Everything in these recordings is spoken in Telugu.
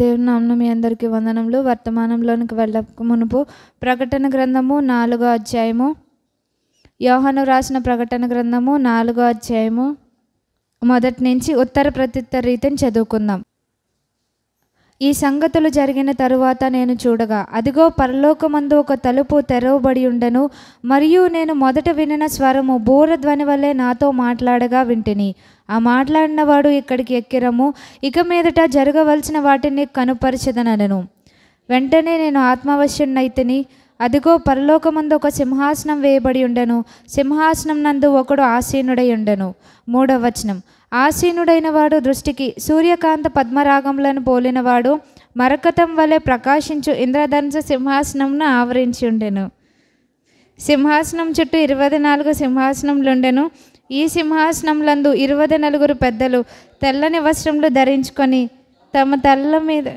దేవుని నామం మీ అందరికీ వందనములు వర్తమానంలోనికి వెళ్ళక మునుపు ప్రకటన గ్రంథము నాలుగో అధ్యాయము యోహను రాసిన ప్రకటన గ్రంథము నాలుగో అధ్యాయము మొదటి నుంచి ఉత్తర ప్రత్యుత్తర రీతిని చదువుకుందాం ఈ సంగతులు జరిగిన తరువాత నేను చూడగా అదిగో పరలోకమందు ఒక తలుపు తెరవబడి ఉండెను మరియు నేను మొదట వినిన స్వరము బూర ధ్వని వల్లే నాతో మాట్లాడగా వింటిని ఆ మాట్లాడినవాడు ఇక్కడికి ఎక్కిరము ఇక మీదట జరగవలసిన వాటిని కనుపరిచదనను వెంటనే నేను ఆత్మవశ్యున్నైతిని అదిగో పరలోకమందు ఒక సింహాసనం వేయబడి ఉండెను సింహాసనం నందు ఒకడు ఆసీనుడై ఉండెను మూడవ వచనం ఆసీనుడైన వాడు దృష్టికి సూర్యకాంత పద్మరాగములను పోలినవాడు మరకతం వలె ప్రకాశించు ఇంద్రధనుసు సింహాసనంను ఆవరించి ఉండెను సింహాసనం చుట్టూ ఇరవై నాలుగు సింహాసనములుండెను ఈ సింహాసనంలందు ఇరవై నలుగురు పెద్దలు తెల్లని వస్త్రములు ధరించుకొని తమ తల్ల మీద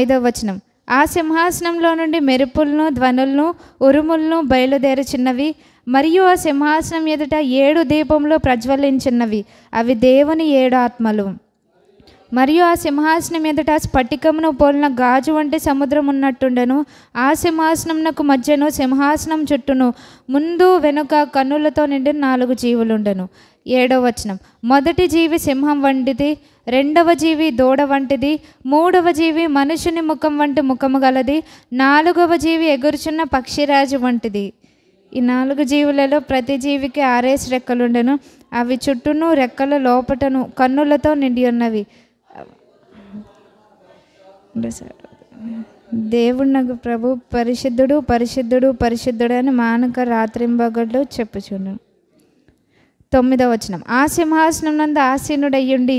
ఐదవ వచనం ఆ సింహాసనంలో నుండి మెరుపులను ధ్వనులను ఉరుములను బయలుదేరుచున్నవి మరియు ఆ సింహాసనం ఎదుట ఏడు దీపంలో ప్రజ్వలించినవి అవి దేవుని ఏడు ఆత్మలు మరియు ఆ సింహాసనం ఎదుట స్ఫటికమును పోలిన గాజు వంటి సముద్రం ఉన్నట్టుండెను ఆ సింహాసనంనకు మధ్యను సింహాసనం చుట్టూను ముందు వెనుక కన్నులతో నిండి నాలుగు జీవులుండెను ఏడవ వచనం మొదటి జీవి సింహం వంటిది రెండవ జీవి దూడ వంటిది మూడవ జీవి మనుషుని ముఖం వంటి ముఖము గలది నాలుగవ జీవి ఎగురుచున్న పక్షిరాజు వంటిది ఈ నాలుగు జీవులలో ప్రతి జీవికి ఆరేసి రెక్కలుండెను అవి చుట్టూను రెక్కల లోపటను కన్నులతో నిండి ఉన్నవి దేవుడు ప్రభు పరిశుద్ధుడు పరిశుద్ధుడు పరిశుద్ధుడు అని మానక రాత్రింబగడ్లు చెప్పుచుండు తొమ్మిదవ వచనం ఆ సింహాసనం నందు ఆసీనుడయ్యుండి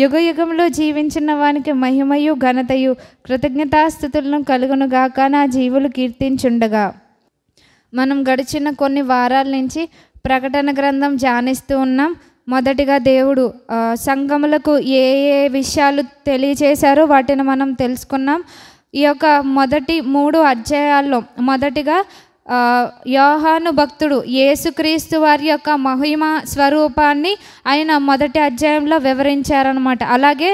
యుగ యుగంలో జీవించిన వానికి మహిమయు ఘనతయు కృతజ్ఞతాస్థుతులను కలుగునుగాక నా జీవులు కీర్తించుండగా మనం గడిచిన కొన్ని వారాల నుంచి ప్రకటన గ్రంథం ధ్యానిస్తూ ఉన్నాం మొదటిగా దేవుడు సంఘములకు ఏ ఏ విషయాలు తెలియచేశారో వాటిని మనం తెలుసుకున్నాం ఈ యొక్క మొదటి మూడు అధ్యాయాల్లో మొదటిగా యోహాను భక్తుడు యేసుక్రీస్తు వారి యొక్క మహిమ స్వరూపాన్ని ఆయన మొదటి అధ్యాయంలో వివరించారనమాట అలాగే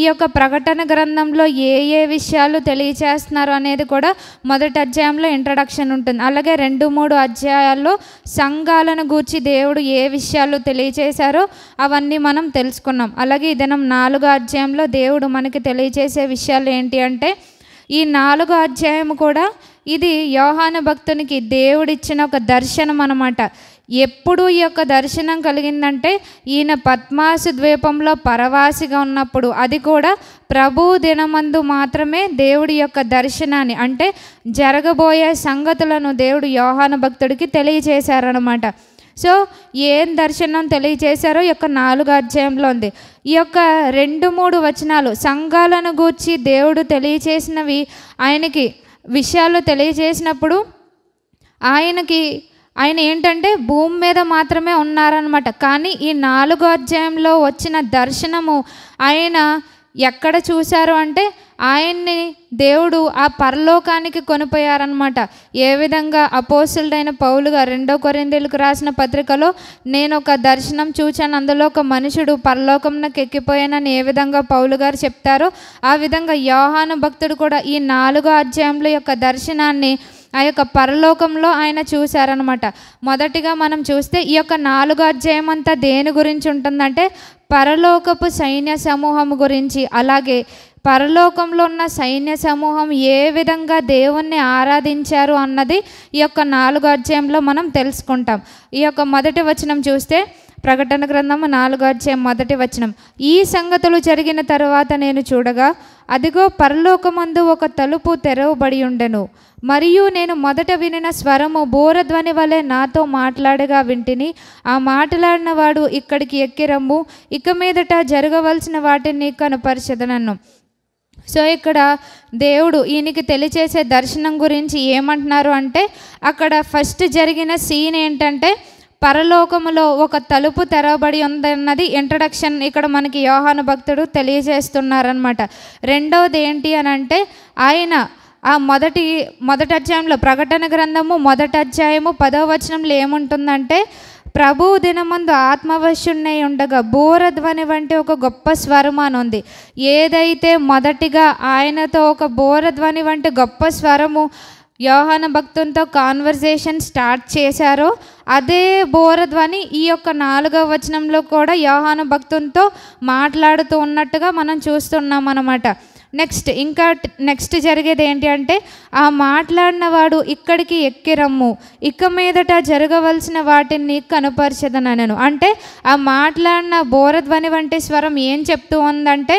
ఈ యొక్క ప్రకటన గ్రంథంలో ఏ ఏ విషయాలు తెలియచేస్తున్నారు అనేది కూడా మొదటి అధ్యాయంలో ఇంట్రడక్షన్ ఉంటుంది అలాగే రెండు మూడు అధ్యాయాల్లో సంఘాలను గూర్చి దేవుడు ఏ విషయాలు తెలియచేశారో అవన్నీ మనం తెలుసుకున్నాం అలాగే ఇదనం నాలుగో అధ్యాయంలో దేవుడు మనకి తెలియచేసే విషయాలు ఏంటి అంటే ఈ నాలుగో అధ్యాయం కూడా ఇది యోహాన భక్తునికి దేవుడిచ్చిన ఒక దర్శనం అనమాట ఎప్పుడు ఈ యొక్క దర్శనం కలిగిందంటే ఈయన పద్మాసు ద్వీపంలో పరవాసిగా ఉన్నప్పుడు అది కూడా ప్రభు దినమందు మాత్రమే దేవుడి యొక్క దర్శనాన్ని అంటే జరగబోయే సంగతులను దేవుడు యోహాన భక్తుడికి తెలియజేశారనమాట సో ఏం దర్శనం తెలియజేశారో యొక్క నాలుగు అధ్యాయంలో ఉంది ఈ యొక్క రెండు మూడు వచనాలు సంఘాలను గూర్చి దేవుడు తెలియచేసినవి ఆయనకి విషయాలు తెలియజేసినప్పుడు ఆయనకి ఆయన ఏంటంటే భూమి మీద మాత్రమే ఉన్నారనమాట కానీ ఈ నాలుగో అధ్యాయంలో వచ్చిన దర్శనము ఆయన ఎక్కడ చూశారు అంటే ఆయన్ని దేవుడు ఆ పరలోకానికి కొనిపోయారనమాట ఏ విధంగా అపోసులైన పౌలుగా రెండో కొరిందేలకు రాసిన పత్రికలో నేను ఒక దర్శనం చూచాను అందులో ఒక మనుషుడు పరలోకంలోకి ఎక్కిపోయానని ఏ విధంగా పౌలు గారు చెప్తారో ఆ విధంగా యోహాను భక్తుడు కూడా ఈ నాలుగో అధ్యాయంలో యొక్క దర్శనాన్ని ఆ యొక్క పరలోకంలో ఆయన చూశారనమాట మొదటిగా మనం చూస్తే ఈ యొక్క నాలుగో అధ్యాయం అంతా దేని గురించి ఉంటుందంటే పరలోకపు సైన్య సమూహం గురించి అలాగే పరలోకంలో ఉన్న సైన్య సమూహం ఏ విధంగా దేవుణ్ణి ఆరాధించారు అన్నది ఈ యొక్క నాలుగో అధ్యాయంలో మనం తెలుసుకుంటాం ఈ యొక్క మొదటి వచనం చూస్తే ప్రకటన గ్రంథము నాలుగో అధ్యాయం మొదటి వచనం ఈ సంగతులు జరిగిన తరువాత నేను చూడగా అదిగో పరలోకమందు ఒక తలుపు తెరవబడి ఉండెను మరియు నేను మొదట వినిన స్వరము బోరధ్వని వలె నాతో మాట్లాడగా వింటిని ఆ మాట్లాడిన వాడు ఇక్కడికి ఎక్కిరమ్ము ఇక మీదట జరగవలసిన వాటిని కనుపరచదనన్ను సో ఇక్కడ దేవుడు ఈయనకి తెలియచేసే దర్శనం గురించి ఏమంటున్నారు అంటే అక్కడ ఫస్ట్ జరిగిన సీన్ ఏంటంటే పరలోకములో ఒక తలుపు తెరవబడి ఉందన్నది ఇంట్రడక్షన్ ఇక్కడ మనకి యోహాను భక్తుడు తెలియజేస్తున్నారనమాట రెండవది ఏంటి అని అంటే ఆయన ఆ మొదటి మొదటి అధ్యాయంలో ప్రకటన గ్రంథము మొదటి అధ్యాయము పదవ వచనంలో ఏముంటుందంటే ప్రభు దినమందు ఆత్మవశ్యున్నై ఉండగా బోరధ్వని వంటి ఒక గొప్ప స్వరం అని ఉంది ఏదైతే మొదటిగా ఆయనతో ఒక బోరధ్వని వంటి గొప్ప స్వరము యోహాన భక్తునితో కాన్వర్జేషన్ స్టార్ట్ చేశారో అదే బోరధ్వని ఈ యొక్క నాలుగవ వచనంలో కూడా యోహాన భక్తునితో మాట్లాడుతూ ఉన్నట్టుగా మనం చూస్తున్నాం అన్నమాట నెక్స్ట్ ఇంకా నెక్స్ట్ జరిగేది ఏంటి అంటే ఆ మాట్లాడినవాడు ఇక్కడికి ఎక్కిరమ్ము ఇక మీదట జరగవలసిన వాటిని కనుపరచదనను అంటే ఆ మాట్లాడిన బోరధ్వని వంటి స్వరం ఏం చెప్తూ ఉందంటే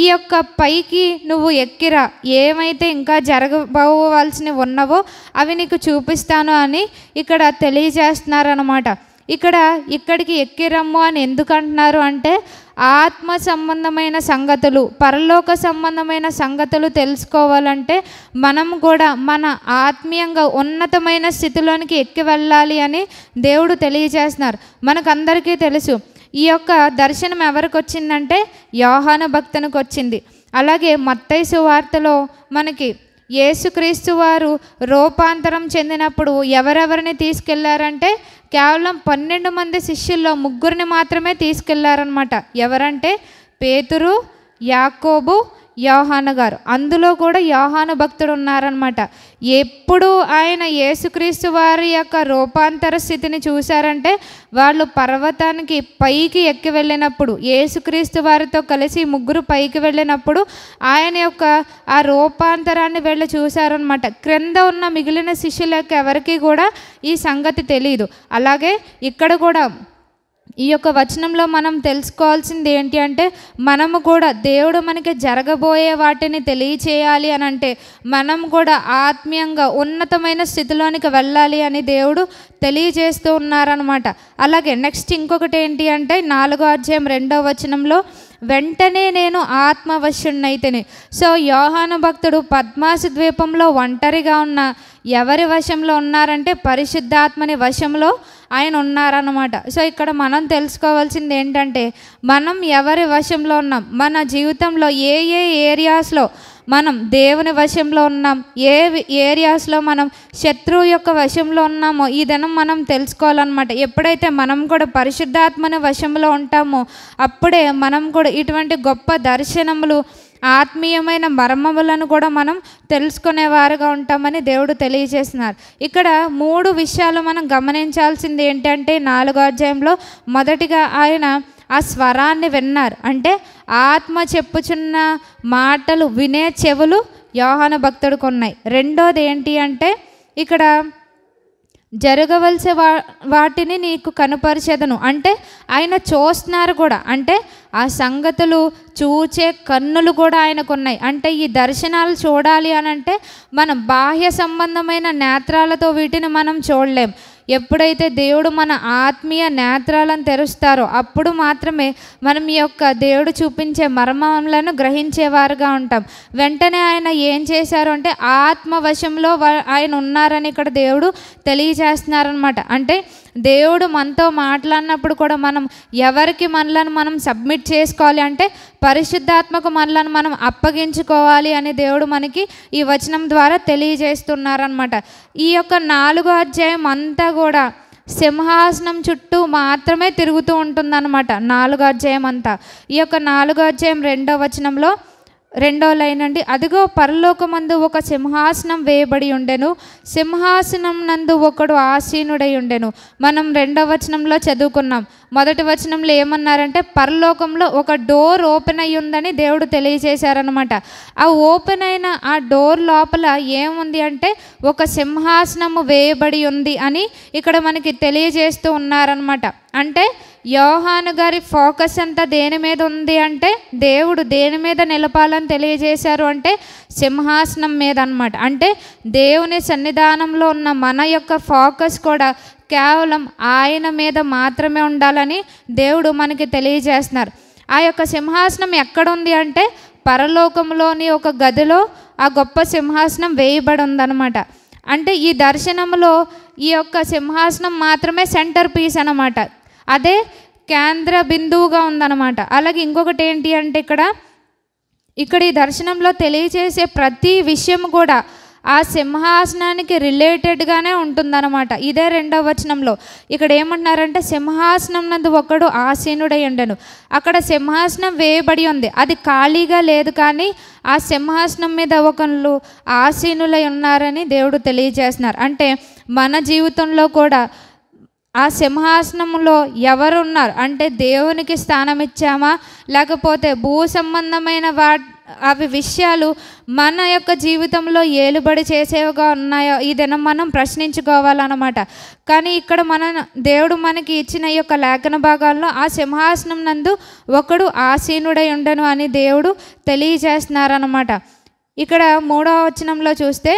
ఈ యొక్క పైకి నువ్వు ఎక్కిరా ఏమైతే ఇంకా జరగబోవలసినవి ఉన్నవో అవి నీకు చూపిస్తాను అని ఇక్కడ తెలియజేస్తున్నారనమాట ఇక్కడ ఇక్కడికి ఎక్కిరమ్ము అని ఎందుకు అంటున్నారు అంటే ఆత్మ సంబంధమైన సంగతులు పరలోక సంబంధమైన సంగతులు తెలుసుకోవాలంటే మనం కూడా మన ఆత్మీయంగా ఉన్నతమైన స్థితిలోనికి ఎక్కి వెళ్ళాలి అని దేవుడు తెలియజేస్తున్నారు మనకందరికీ తెలుసు ఈ యొక్క దర్శనం ఎవరికి వచ్చిందంటే యోహాను భక్తునికి వచ్చింది అలాగే మత్తైసు వార్తలో మనకి యేసుక్రీస్తు వారు రూపాంతరం చెందినప్పుడు ఎవరెవరిని తీసుకెళ్లారంటే కేవలం పన్నెండు మంది శిష్యుల్లో ముగ్గురిని మాత్రమే తీసుకెళ్లారనమాట ఎవరంటే పేతురు యాకోబు యోహాన గారు అందులో కూడా యోహాన భక్తుడు ఉన్నారనమాట ఎప్పుడు ఆయన యేసుక్రీస్తు వారి యొక్క రూపాంతర స్థితిని చూశారంటే వాళ్ళు పర్వతానికి పైకి ఎక్కి వెళ్ళినప్పుడు యేసుక్రీస్తు వారితో కలిసి ముగ్గురు పైకి వెళ్ళినప్పుడు ఆయన యొక్క ఆ రూపాంతరాన్ని వెళ్ళి చూశారనమాట క్రింద ఉన్న మిగిలిన శిష్యులకు ఎవరికి కూడా ఈ సంగతి తెలియదు అలాగే ఇక్కడ కూడా ఈ యొక్క వచనంలో మనం తెలుసుకోవాల్సింది ఏంటి అంటే మనము కూడా దేవుడు మనకి జరగబోయే వాటిని తెలియచేయాలి అని అంటే మనం కూడా ఆత్మీయంగా ఉన్నతమైన స్థితిలోనికి వెళ్ళాలి అని దేవుడు తెలియజేస్తూ ఉన్నారనమాట అలాగే నెక్స్ట్ ఇంకొకటి ఏంటి అంటే నాలుగో అధ్యాయం రెండో వచనంలో వెంటనే నేను ఆత్మవశ్యున్నైతే సో యోహాను భక్తుడు పద్మాసి ద్వీపంలో ఒంటరిగా ఉన్న ఎవరి వశంలో ఉన్నారంటే పరిశుద్ధాత్మని వశంలో ఆయన ఉన్నారన్నమాట సో ఇక్కడ మనం తెలుసుకోవాల్సింది ఏంటంటే మనం ఎవరి వశంలో ఉన్నాం మన జీవితంలో ఏ ఏ ఏరియాస్లో మనం దేవుని వశంలో ఉన్నాం ఏ ఏరియాస్లో మనం శత్రువు యొక్క వశంలో ఉన్నామో ఈ దినం మనం తెలుసుకోవాలన్నమాట ఎప్పుడైతే మనం కూడా పరిశుద్ధాత్మని వశంలో ఉంటామో అప్పుడే మనం కూడా ఇటువంటి గొప్ప దర్శనములు ఆత్మీయమైన మర్మములను కూడా మనం తెలుసుకునేవారుగా ఉంటామని దేవుడు తెలియజేస్తున్నారు ఇక్కడ మూడు విషయాలు మనం గమనించాల్సింది ఏంటంటే నాలుగో అధ్యాయంలో మొదటిగా ఆయన ఆ స్వరాన్ని విన్నారు అంటే ఆత్మ చెప్పుచున్న మాటలు వినే చెవులు యోహాన భక్తుడికి ఉన్నాయి రెండోది ఏంటి అంటే ఇక్కడ జరగవలసే వా వాటిని నీకు కనపరిచేదను అంటే ఆయన చూస్తున్నారు కూడా అంటే ఆ సంగతులు చూచే కన్నులు కూడా ఆయనకు ఉన్నాయి అంటే ఈ దర్శనాలు చూడాలి అని అంటే మనం బాహ్య సంబంధమైన నేత్రాలతో వీటిని మనం చూడలేం ఎప్పుడైతే దేవుడు మన ఆత్మీయ నేత్రాలను తెరుస్తారో అప్పుడు మాత్రమే మనం ఈ యొక్క దేవుడు చూపించే మర్మములను గ్రహించేవారుగా ఉంటాం వెంటనే ఆయన ఏం చేశారు అంటే ఆత్మవశంలో ఆయన ఉన్నారని ఇక్కడ దేవుడు తెలియజేస్తున్నారనమాట అంటే దేవుడు మనతో మాట్లాడినప్పుడు కూడా మనం ఎవరికి మనలను మనం సబ్మిట్ చేసుకోవాలి అంటే పరిశుద్ధాత్మకు మనలను మనం అప్పగించుకోవాలి అని దేవుడు మనకి ఈ వచనం ద్వారా తెలియజేస్తున్నారనమాట ఈ యొక్క నాలుగో అధ్యాయం అంతా కూడా సింహాసనం చుట్టూ మాత్రమే తిరుగుతూ ఉంటుందన్నమాట నాలుగో అధ్యాయం అంతా ఈ యొక్క నాలుగో అధ్యాయం రెండో వచనంలో రెండో లైన్ అండి అదిగో పరలోకమందు ఒక సింహాసనం వేయబడి ఉండెను సింహాసనం నందు ఒకడు ఆసీనుడై ఉండెను మనం రెండవ వచనంలో చదువుకున్నాం మొదటి వచనంలో ఏమన్నారంటే పరలోకంలో ఒక డోర్ ఓపెన్ అయ్యి ఉందని దేవుడు తెలియజేశారనమాట ఆ ఓపెన్ అయిన ఆ డోర్ లోపల ఏముంది అంటే ఒక సింహాసనము వేయబడి ఉంది అని ఇక్కడ మనకి తెలియజేస్తూ ఉన్నారనమాట అంటే యోహాను గారి ఫోకస్ అంతా దేని మీద ఉంది అంటే దేవుడు దేని మీద నిలపాలని తెలియజేశారు అంటే సింహాసనం మీద అనమాట అంటే దేవుని సన్నిధానంలో ఉన్న మన యొక్క ఫోకస్ కూడా కేవలం ఆయన మీద మాత్రమే ఉండాలని దేవుడు మనకి తెలియజేస్తున్నారు ఆ యొక్క సింహాసనం ఎక్కడుంది అంటే పరలోకంలోని ఒక గదిలో ఆ గొప్ప సింహాసనం వేయబడి ఉందన్నమాట అంటే ఈ దర్శనంలో ఈ యొక్క సింహాసనం మాత్రమే సెంటర్ పీస్ అనమాట అదే కేంద్ర బిందువుగా ఉందన్నమాట అలాగే ఇంకొకటి ఏంటి అంటే ఇక్కడ ఇక్కడ ఈ దర్శనంలో తెలియచేసే ప్రతి విషయం కూడా ఆ సింహాసనానికి రిలేటెడ్గానే ఉంటుందన్నమాట ఇదే రెండవ వచనంలో ఇక్కడ ఏమంటున్నారంటే సింహాసనం నందు ఒకడు ఆసీనుడై ఉండను అక్కడ సింహాసనం వేయబడి ఉంది అది ఖాళీగా లేదు కానీ ఆ సింహాసనం మీద ఒకళ్ళు ఆసీనులై ఉన్నారని దేవుడు తెలియజేస్తున్నారు అంటే మన జీవితంలో కూడా ఆ సింహాసనంలో ఎవరున్నారు అంటే దేవునికి స్థానం ఇచ్చామా లేకపోతే భూ సంబంధమైన వా అవి విషయాలు మన యొక్క జీవితంలో ఏలుబడి చేసేవిగా ఉన్నాయో ఈ దినం మనం ప్రశ్నించుకోవాలన్నమాట కానీ ఇక్కడ మన దేవుడు మనకి ఇచ్చిన ఈ యొక్క లేఖన భాగాల్లో ఆ సింహాసనం నందు ఒకడు ఆసీనుడై ఉండను అని దేవుడు తెలియజేస్తున్నారన్నమాట ఇక్కడ మూడవ వచనంలో చూస్తే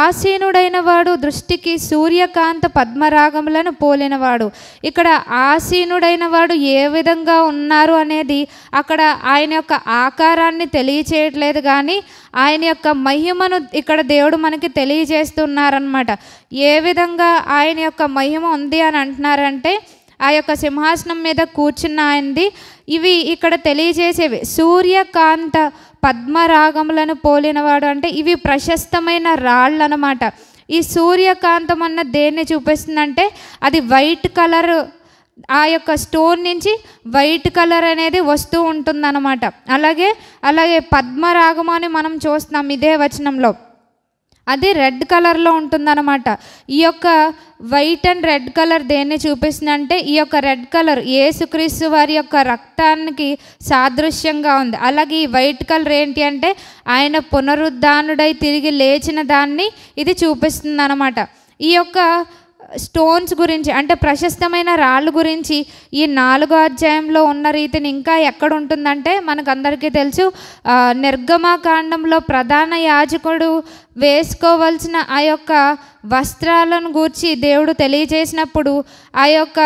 ఆసీనుడైన వాడు దృష్టికి సూర్యకాంత పద్మరాగములను పోలినవాడు ఇక్కడ ఆసీనుడైన వాడు ఏ విధంగా ఉన్నారు అనేది అక్కడ ఆయన యొక్క ఆకారాన్ని తెలియచేయట్లేదు కానీ ఆయన యొక్క మహిమను ఇక్కడ దేవుడు మనకి తెలియజేస్తున్నారనమాట ఏ విధంగా ఆయన యొక్క మహిమ ఉంది అని అంటున్నారంటే ఆ యొక్క సింహాసనం మీద కూర్చున్న ఆయనది ఇవి ఇక్కడ తెలియజేసేవి సూర్యకాంత పద్మరాగములను పోలినవాడు అంటే ఇవి ప్రశస్తమైన రాళ్ళు అనమాట ఈ సూర్యకాంతం అన్న దేన్ని చూపిస్తుందంటే అది వైట్ కలర్ ఆ యొక్క స్టోన్ నుంచి వైట్ కలర్ అనేది వస్తూ ఉంటుందన్నమాట అలాగే అలాగే పద్మరాగం అని మనం చూస్తున్నాం ఇదే వచనంలో అది రెడ్ కలర్లో ఉంటుందన్నమాట ఈ యొక్క వైట్ అండ్ రెడ్ కలర్ దేన్ని చూపిస్తుంది అంటే ఈ యొక్క రెడ్ కలర్ ఏసుక్రీస్తు వారి యొక్క రక్తానికి సాదృశ్యంగా ఉంది అలాగే ఈ వైట్ కలర్ ఏంటి అంటే ఆయన పునరుద్ధానుడై తిరిగి లేచిన దాన్ని ఇది చూపిస్తుంది ఈ యొక్క స్టోన్స్ గురించి అంటే ప్రశస్తమైన రాళ్ళు గురించి ఈ నాలుగో అధ్యాయంలో ఉన్న రీతిని ఇంకా ఎక్కడ ఉంటుందంటే మనకు అందరికీ తెలుసు నిర్గమాకాండంలో ప్రధాన యాజకుడు వేసుకోవాల్సిన ఆ యొక్క వస్త్రాలను గూర్చి దేవుడు తెలియజేసినప్పుడు ఆ యొక్క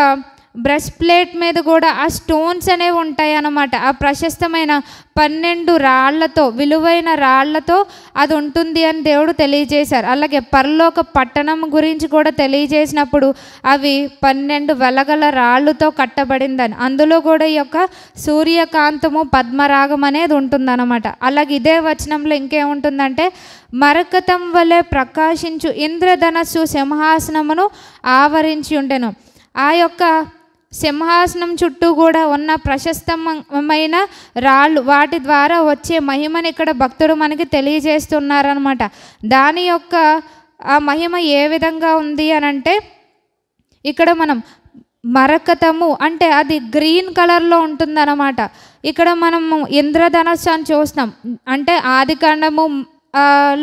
బ్రష్ ప్లేట్ మీద కూడా ఆ స్టోన్స్ అనేవి ఉంటాయి అన్నమాట ఆ ప్రశస్తమైన పన్నెండు రాళ్లతో విలువైన రాళ్లతో అది ఉంటుంది అని దేవుడు తెలియజేశారు అలాగే పరలోక పట్టణం గురించి కూడా తెలియజేసినప్పుడు అవి పన్నెండు వెలగల రాళ్ళతో కట్టబడిందని అందులో కూడా ఈ యొక్క సూర్యకాంతము పద్మరాగం అనేది ఉంటుందన్నమాట అలాగే ఇదే వచనంలో ఇంకేముంటుందంటే మరకతం వలె ప్రకాశించు ఇంద్రధనస్సు సింహాసనమును ఆవరించి ఉండెను ఆ యొక్క సింహాసనం చుట్టూ కూడా ఉన్న ప్రశస్తమైన రాళ్ళు వాటి ద్వారా వచ్చే మహిమని ఇక్కడ భక్తుడు మనకి తెలియజేస్తున్నారనమాట దాని యొక్క ఆ మహిమ ఏ విధంగా ఉంది అని అంటే ఇక్కడ మనం మరకతము అంటే అది గ్రీన్ కలర్లో ఉంటుందన్నమాట ఇక్కడ మనము ఇంద్రధనస్సు అని చూస్తాం అంటే ఆది కాండము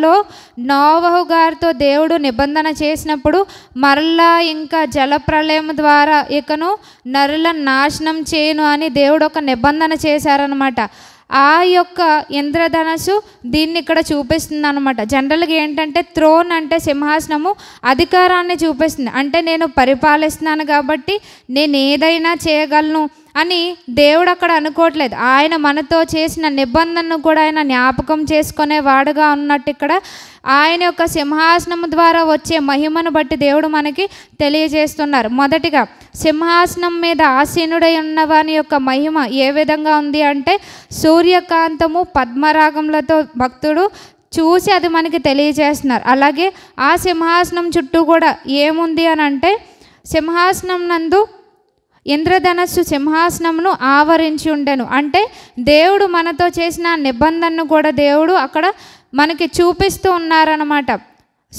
లో నోవహు గారితో దేవుడు నిబంధన చేసినప్పుడు మరలా ఇంకా జలప్రలయం ద్వారా ఇకను నరుల నాశనం చేయను అని దేవుడు ఒక నిబంధన చేశారనమాట ఆ యొక్క ఇంద్రధనస్సు దీన్ని ఇక్కడ చూపిస్తుంది అనమాట జనరల్గా ఏంటంటే త్రోన్ అంటే సింహాసనము అధికారాన్ని చూపిస్తుంది అంటే నేను పరిపాలిస్తున్నాను కాబట్టి నేను ఏదైనా చేయగలను అని దేవుడు అక్కడ అనుకోవట్లేదు ఆయన మనతో చేసిన నిబంధనను కూడా ఆయన జ్ఞాపకం చేసుకునే వాడుగా ఉన్నట్టు ఇక్కడ ఆయన యొక్క సింహాసనం ద్వారా వచ్చే మహిమను బట్టి దేవుడు మనకి తెలియజేస్తున్నారు మొదటిగా సింహాసనం మీద ఆసీనుడై ఉన్నవాని యొక్క మహిమ ఏ విధంగా ఉంది అంటే సూర్యకాంతము పద్మరాగంలతో భక్తుడు చూసి అది మనకి తెలియజేస్తున్నారు అలాగే ఆ సింహాసనం చుట్టూ కూడా ఏముంది అని అంటే సింహాసనం నందు ఇంద్రధనస్సు సింహాసనమును ఆవరించి ఉండెను అంటే దేవుడు మనతో చేసిన నిబంధనను కూడా దేవుడు అక్కడ మనకి చూపిస్తూ ఉన్నారనమాట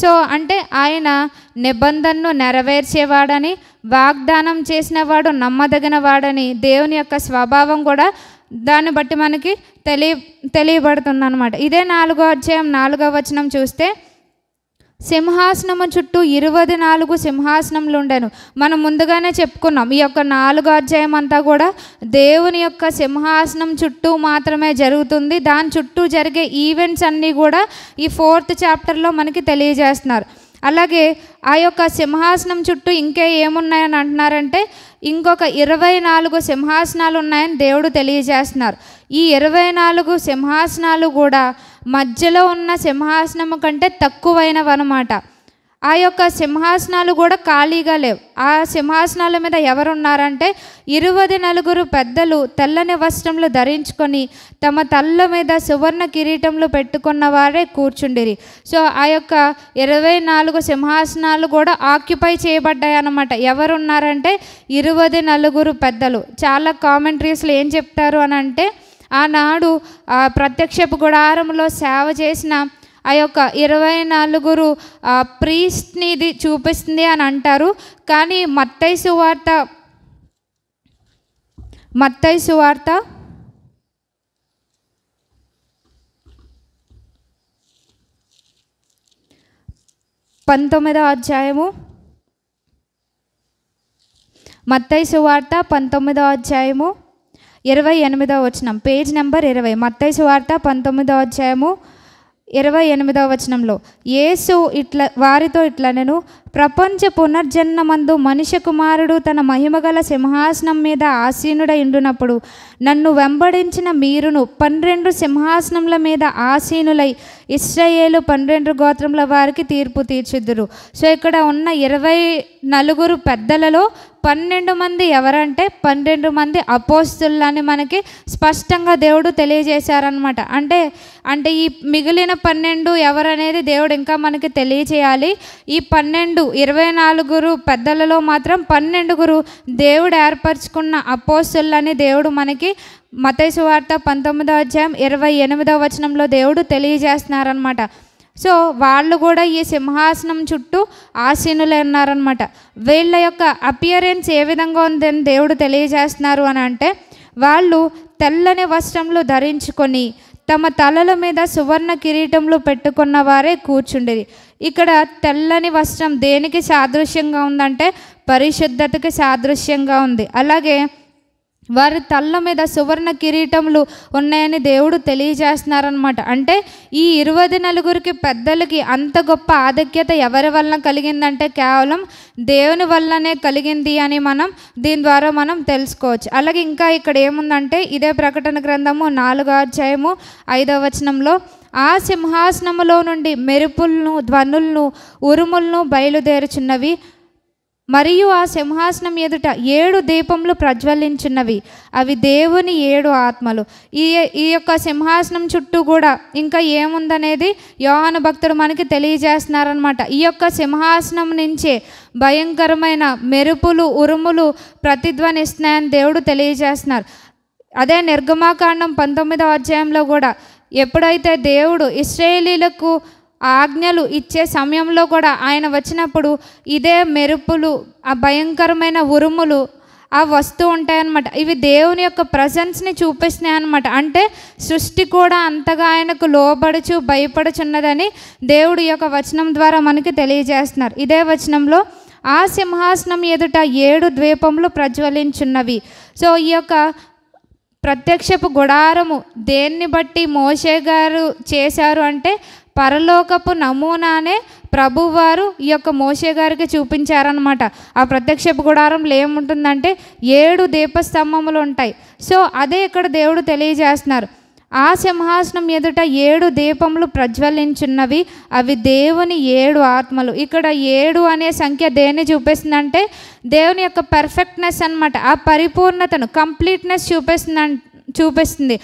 సో అంటే ఆయన నిబంధనను నెరవేర్చేవాడని వాగ్దానం చేసినవాడు నమ్మదగిన వాడని దేవుని యొక్క స్వభావం కూడా దాన్ని బట్టి మనకి తెలియ అనమాట ఇదే నాలుగో అధ్యాయం నాలుగో వచనం చూస్తే సింహాసనము చుట్టూ ఇరవై నాలుగు సింహాసనములు ఉండను మనం ముందుగానే చెప్పుకున్నాం ఈ యొక్క నాలుగు అధ్యాయం అంతా కూడా దేవుని యొక్క సింహాసనం చుట్టూ మాత్రమే జరుగుతుంది దాని చుట్టూ జరిగే ఈవెంట్స్ అన్నీ కూడా ఈ ఫోర్త్ చాప్టర్లో మనకి తెలియజేస్తున్నారు అలాగే ఆ యొక్క సింహాసనం చుట్టూ ఇంకే ఏమున్నాయని అంటున్నారంటే ఇంకొక ఇరవై నాలుగు సింహాసనాలు ఉన్నాయని దేవుడు తెలియజేస్తున్నారు ఈ ఇరవై నాలుగు సింహాసనాలు కూడా మధ్యలో ఉన్న సింహాసనము కంటే తక్కువైనవన్నమాట ఆ యొక్క సింహాసనాలు కూడా ఖాళీగా లేవు ఆ సింహాసనాల మీద ఎవరున్నారంటే ఇరువది నలుగురు పెద్దలు తెల్లని వస్త్రములు ధరించుకొని తమ తల్ల మీద సువర్ణ కిరీటంలో పెట్టుకున్న వారే కూర్చుండిరి సో ఆ యొక్క ఇరవై నాలుగు సింహాసనాలు కూడా ఆక్యుపై చేయబడ్డాయి అన్నమాట ఎవరున్నారంటే ఇరువది నలుగురు పెద్దలు చాలా కామెంట్రీస్లో ఏం చెప్తారు అని అంటే ఆనాడు ప్రత్యక్షపు గుడారంలో సేవ చేసిన ఆ యొక్క ఇరవై నలుగురు ప్రీస్ట్ని ఇది చూపిస్తుంది అని అంటారు కానీ మత్తైసు వార్త మత్తైసు వార్త పంతొమ్మిదో అధ్యాయము మత్తైసు వార్త పంతొమ్మిదో అధ్యాయము ఇరవై ఎనిమిదో వచనం పేజ్ నెంబర్ ఇరవై మత్తైసు వార్త పంతొమ్మిదో అధ్యాయము ఇరవై ఎనిమిదవ వచనంలో యేసు ఇట్లా వారితో ఇట్లా నేను ప్రపంచ పునర్జన్మందు మనిషి కుమారుడు తన మహిమగల సింహాసనం మీద ఆసీనుడైండునప్పుడు నన్ను వెంబడించిన మీరును పన్నెండు సింహాసనముల మీద ఆసీనులై ఇస్రాయేలు పన్నెండు గోత్రముల వారికి తీర్పు తీర్చిద్దురు సో ఇక్కడ ఉన్న ఇరవై నలుగురు పెద్దలలో పన్నెండు మంది ఎవరంటే పన్నెండు మంది అపోస్తులని మనకి స్పష్టంగా దేవుడు తెలియజేశారనమాట అంటే అంటే ఈ మిగిలిన పన్నెండు ఎవరనేది దేవుడు ఇంకా మనకి తెలియచేయాలి ఈ పన్నెండు ఇరవై నాలుగురు పెద్దలలో మాత్రం పన్నెండుగురు దేవుడు ఏర్పరచుకున్న అపోస్తులని దేవుడు మనకి మతేసు వార్త పంతొమ్మిదో అధ్యాయం ఇరవై ఎనిమిదో వచనంలో దేవుడు తెలియజేస్తున్నారనమాట సో వాళ్ళు కూడా ఈ సింహాసనం చుట్టూ ఆసీనులే ఉన్నారనమాట వీళ్ళ యొక్క అపియరెన్స్ ఏ విధంగా ఉందని దేవుడు తెలియజేస్తున్నారు అని అంటే వాళ్ళు తెల్లని వస్త్రములు ధరించుకొని తమ తలల మీద సువర్ణ కిరీటంలో పెట్టుకున్న వారే కూర్చుండేది ఇక్కడ తెల్లని వస్త్రం దేనికి సాదృశ్యంగా ఉందంటే పరిశుద్ధతకి సాదృశ్యంగా ఉంది అలాగే వారి తల్ల మీద సువర్ణ కిరీటములు ఉన్నాయని దేవుడు తెలియజేస్తున్నారనమాట అంటే ఈ ఇరవై నలుగురికి పెద్దలకి అంత గొప్ప ఆధిక్యత ఎవరి వలన కలిగిందంటే కేవలం దేవుని వల్లనే కలిగింది అని మనం దీని ద్వారా మనం తెలుసుకోవచ్చు అలాగే ఇంకా ఇక్కడ ఏముందంటే ఇదే ప్రకటన గ్రంథము నాలుగో అధ్యాయము ఐదవ వచనంలో ఆ సింహాసనములో నుండి మెరుపులను ధ్వనులను ఉరుములను బయలుదేరుచున్నవి మరియు ఆ సింహాసనం ఎదుట ఏడు దీపములు ప్రజ్వలించున్నవి అవి దేవుని ఏడు ఆత్మలు ఈ ఈ యొక్క సింహాసనం చుట్టూ కూడా ఇంకా ఏముందనేది యోహాను భక్తుడు మనకి తెలియజేస్తున్నారనమాట ఈ యొక్క సింహాసనం నుంచే భయంకరమైన మెరుపులు ఉరుములు ప్రతిధ్వనిస్తున్నాయని దేవుడు తెలియజేస్తున్నారు అదే నిర్గమాకాండం పంతొమ్మిదవ అధ్యాయంలో కూడా ఎప్పుడైతే దేవుడు ఇస్రాయేలీలకు ఆజ్ఞలు ఇచ్చే సమయంలో కూడా ఆయన వచ్చినప్పుడు ఇదే మెరుపులు ఆ భయంకరమైన ఉరుములు ఆ వస్తూ ఉంటాయన్నమాట ఇవి దేవుని యొక్క ప్రజెన్స్ని చూపిస్తున్నాయి అనమాట అంటే సృష్టి కూడా అంతగా ఆయనకు లోబడుచు భయపడుచున్నదని దేవుడి యొక్క వచనం ద్వారా మనకి తెలియజేస్తున్నారు ఇదే వచనంలో ఆ సింహాసనం ఎదుట ఏడు ద్వీపములు ప్రజ్వలించున్నవి సో ఈ యొక్క ప్రత్యక్షపు గుడారము దేన్ని బట్టి మోషే గారు చేశారు అంటే పరలోకపు నమూనానే ప్రభువారు ఈ యొక్క మోసే గారికి చూపించారనమాట ఆ ప్రత్యక్షపు గుడారంలో ఏముంటుందంటే ఏడు దీపస్తంభములు ఉంటాయి సో అదే ఇక్కడ దేవుడు తెలియజేస్తున్నారు ఆ సింహాసనం ఎదుట ఏడు దీపములు ప్రజ్వలించున్నవి అవి దేవుని ఏడు ఆత్మలు ఇక్కడ ఏడు అనే సంఖ్య దేన్ని చూపిస్తుందంటే దేవుని యొక్క పర్ఫెక్ట్నెస్ అనమాట ఆ పరిపూర్ణతను కంప్లీట్నెస్ చూపిస్తుంది చూపిస్తుంది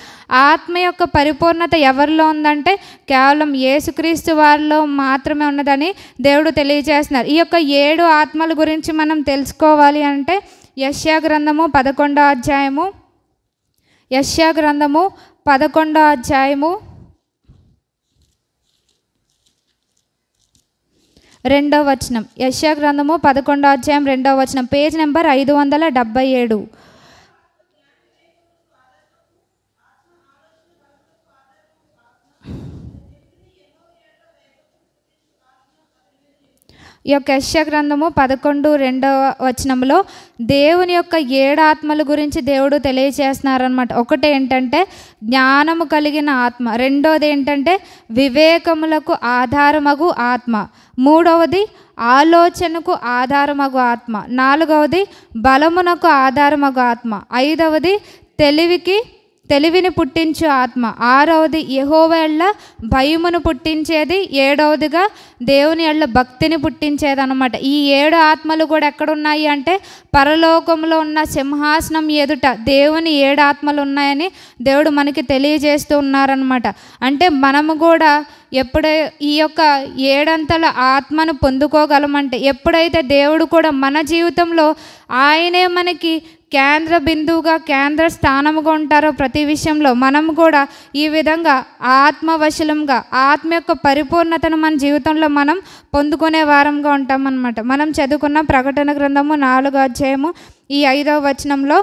ఆత్మ యొక్క పరిపూర్ణత ఎవరిలో ఉందంటే కేవలం యేసుక్రీస్తు వారిలో మాత్రమే ఉన్నదని దేవుడు తెలియజేస్తున్నారు ఈ యొక్క ఏడు ఆత్మల గురించి మనం తెలుసుకోవాలి అంటే యశ్యా గ్రంథము పదకొండో అధ్యాయము యశ్యా గ్రంథము పదకొండో అధ్యాయము రెండో వచనం యశ్యా గ్రంథము పదకొండో అధ్యాయం రెండో వచనం పేజ్ నెంబర్ ఐదు వందల డెబ్బై ఏడు ఈ యొక్క గ్రంథము పదకొండు రెండవ వచనంలో దేవుని యొక్క ఏడు ఆత్మల గురించి దేవుడు తెలియచేస్తున్నారనమాట ఒకటి ఏంటంటే జ్ఞానము కలిగిన ఆత్మ రెండవది ఏంటంటే వివేకములకు ఆధారమగు ఆత్మ మూడవది ఆలోచనకు ఆధారమగు ఆత్మ నాలుగవది బలమునకు ఆధారమగు ఆత్మ ఐదవది తెలివికి తెలివిని పుట్టించు ఆత్మ ఆరవది యహోవ ఎళ్ళ భయమును పుట్టించేది ఏడవదిగా దేవుని ఎళ్ళ భక్తిని పుట్టించేది అనమాట ఈ ఏడు ఆత్మలు కూడా ఎక్కడున్నాయి అంటే పరలోకంలో ఉన్న సింహాసనం ఎదుట దేవుని ఏడు ఆత్మలు ఉన్నాయని దేవుడు మనకి తెలియజేస్తూ ఉన్నారనమాట అంటే మనము కూడా ఎప్పుడై ఈ యొక్క ఏడంతల ఆత్మను పొందుకోగలమంటే ఎప్పుడైతే దేవుడు కూడా మన జీవితంలో ఆయనే మనకి కేంద్ర బిందువుగా కేంద్ర స్థానముగా ఉంటారో ప్రతి విషయంలో మనం కూడా ఈ విధంగా ఆత్మవశలంగా ఆత్మ యొక్క పరిపూర్ణతను మన జీవితంలో మనం పొందుకునే వారంగా ఉంటామన్నమాట మనం చదువుకున్న ప్రకటన గ్రంథము నాలుగో అధ్యాయము ఈ ఐదవ వచనంలో